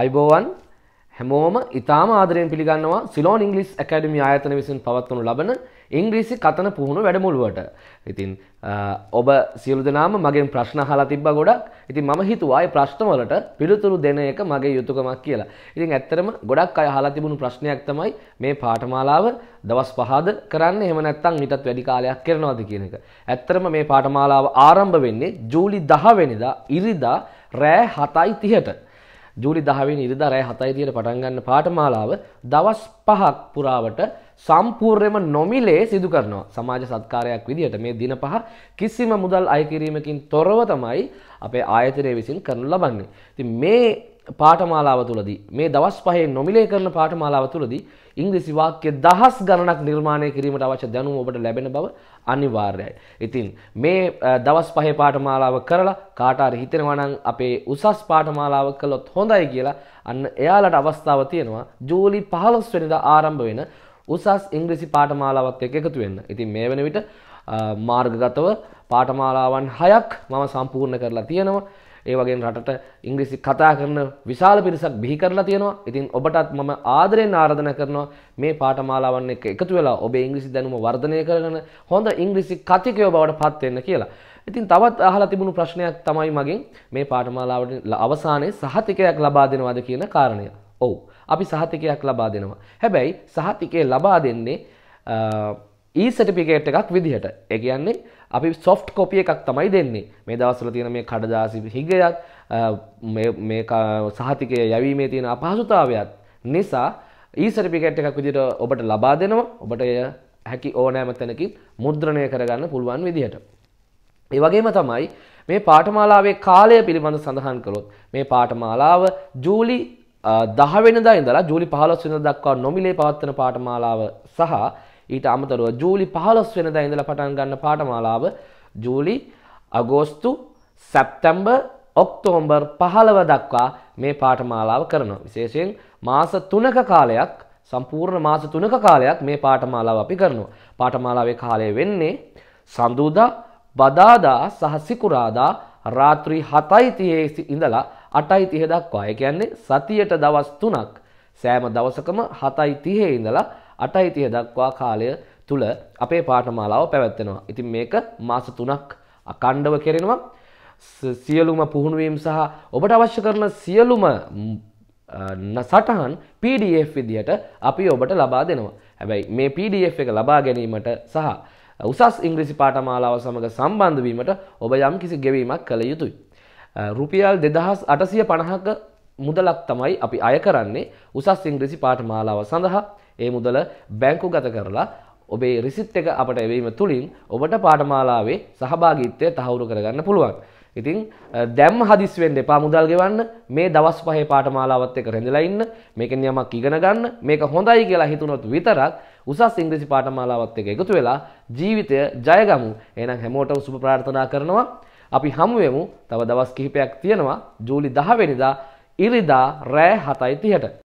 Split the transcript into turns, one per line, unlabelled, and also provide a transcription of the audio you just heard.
අයිබෝවන් හැමෝම ඉතාම ආදරයෙන් පිළිගන්නවා සිලෝන් ඉංගලිස් ඇකඩමි ආයතන විසින් පවත්වනු ලබන ඉංග්‍රීසි කතන පුහුණු වැඩමුළුවට. ඉතින් ඔබ සියලු දෙනාම මගෙන් ප්‍රශ්න හලා තිබ්බ ගොඩක් ඉතින් මම හිතුවා ඒ ප්‍රශ්නවලට පිළිතුරු දෙන එක මගේ යුතුයකමක් කියලා. ඉතින් ඇත්තටම ගොඩක් අය අහලා තිබුණු ප්‍රශ්නයක් තමයි මේ පාඨමාලාව දවස් 5ද කරන්න එහෙම නැත්නම් ඊටත් වැඩි කාලයක් කරනවද කියන එක. ඇත්තටම මේ පාඨමාලාව ආරම්භ වෙන්නේ ජූලි 10 වෙනිදා ඉරිදා රෑ 7:30ට. ජූලි 10 වෙනි ඉරිදා රෑ 7:30ට පටන් ගන්න පාඨමාලාව දවස් 5ක් පුරාවට සම්පූර්ණයෙන්ම නොමිලේ සිදු කරනවා. සමාජ සත්කාරයක් විදිහට මේ දින පහ කිසිම මුදල් අය කිරීමකින් තොරව තමයි අපේ ආයතනය විසින් කරනු ලබන්නේ. ඉතින් මේ පාටමාලාව තුළදී මේ දවස් පහේ නොමිලේ කරන පාටමාලාව තුළදී ඉංග්‍රීසි වාක්‍ය දහස් ගණනක් නිර්මාණය කිරීමට අවශ්‍ය දැනුම ඔබට ලැබෙන බව අනිවාර්යයි. ඉතින් මේ දවස් පහේ පාටමාලාව කරලා කාට හරි හිතෙනවා නම් අපේ උසස් පාටමාලාව කළොත් හොඳයි කියලා අන්න එයාලට අවස්ථාව තියෙනවා ජූලි 15 වෙනිදා ආරම්භ වෙන උසස් ඉංග්‍රීසි පාඨමාලාවත් එක්ක එකතු වෙන්න. ඉතින් මේ වෙන විට මාර්ගගතව පාඨමාලාවන් 6ක් මම සම්පූර්ණ කරලා තියෙනවා. ඒ වගේ රටට ඉංග්‍රීසි කතා කරන විශාල පිරිසක් බිහි කරලා තියෙනවා ඉතින් ඔබටත් මම ආදරෙන් ආරාධන කරනවා මේ පාඨමාලාවන් එක්ක එකතු වෙලා ඔබේ ඉංග්‍රීසි දැනුම වර්ධනය කරගෙන හොඳ ඉංග්‍රීසි කතිකයෝ බවට පත් වෙන්න කියලා ඉතින් තවත් අහලා තිබුණු ප්‍රශ්නයක් තමයි මගෙන් මේ පාඨමාලාවට අවසානයේ සහතිකයක් ලබා දෙනවද කියන කාරණය. ඔව්. අපි සහතිකයක් ලබා දෙනවා. හැබැයි සහතිකය ලබා දෙන්නේ ඊ සර්ටිෆිකේට් එකක් විදිහට. ඒ කියන්නේ අපි සොෆ්ට් කොපිය එකක් තමයි දෙන්නේ මේ දවස්සල තියෙන මේ කඩදාසි හිගයත් මේ සහතිකය යැවීමේ තියෙන අපහසුතාවයක් නිසා ඊසර්පිකට් e එකක් විදිට ඔබට ලබා දෙනවා ඔබට එය හැකි ඕනෑම තැනකින් මුද්‍රණය කරගන්න පුළුවන් විදිහට. ඒ වගේම තමයි මේ පාඨමාලාවේ කාලය පිළිබඳ සඳහන් කළොත් මේ පාඨමාලාව ජූලි 10 වෙනිදා ඉඳලා ජූලි 15 වෙනිදා දක්වා නොමිලේ පවත්වන පාඨමාලාව සහ ඊට අමතරව ජූලි පහලොස් වෙනද ඉඳලා පටන් ගන්න පාඨමාලාව ජූලි අගෝස්තු සැප්තැම්බර් ඔක්තෝම්බර් පහළව දක්වා මේ පාඨමාලාව කරනවා. විශේෂයෙන් මාස තුනක කාලයක් සම්පූර්ණ මාස තුනක කාලයක් මේ පාඨමාලාව අපි කරනවා. පාඨමාලාවේ කාලය වෙන්නේ සඳුදා, බදාදා සහ සිකුරාදා රාත්‍රී 7:30 ඉඳලා 8:30 දක්වා. ඒ කියන්නේ සතියට දවස් 3ක් සෑම දවසකම 7:30 ඉඳලා අටයිතිය දක්වා කාලය තුළ අපේ පාටමාලාව පැවැත්වෙනවා. ඉතින් මේක මාස තුනක් අකණ්ඩව කෙරෙනවා. සියලුම පුහුණුවීම් සහ ඔබට අවශ්‍ය කරන සියලුම සටහන් PDF විදිහට අපි ඔබට ලබා දෙනවා. හැබැයි මේ PDF එක ලබා ගැනීමට සහ උසස් ඉංග්‍රීසි පාඨමාලාව සමග සම්බන්ධ වීමට ඔබ යම් කිසි ගෙවීමක් කළ යුතුයි. රුපියල් 2850ක මුදලක් තමයි අපි අය කරන්නේ උසස් ඉංග්‍රීසි පාඨමාලාව සඳහා. ඒ මුදල බැංකු ගත කරලා ඔබේ රිසිට් එක අපට එවීම තුළින් ඔබට පාඨමාලාවේ සහභාගීත්වය තහවුරු කරගන්න පුළුවන්. ඉතින් දැම් හදිස්වෙන් එපා මුදල් ගෙවන්න මේ දවස් පහේ පාටමාලාවත් එක රැඳලා ඉන්න මේකෙන් යමක් ඉගෙන ගන්න මේක හොඳයි කියලා හිතුනොත් විතරක් උසස් ඉංග්‍රීසි පාඨමාලාවත් එක එකතු වෙලා ජීවිතය ජයගමු. එහෙනම් හැමෝටම සුබ ප්‍රාර්ථනා කරනවා. අපි හමුවෙමු. තව දවස් කිහිපයක් තියෙනවා. ජූලි 10 වෙනිදා ඉරිදා රෑ 7:30ට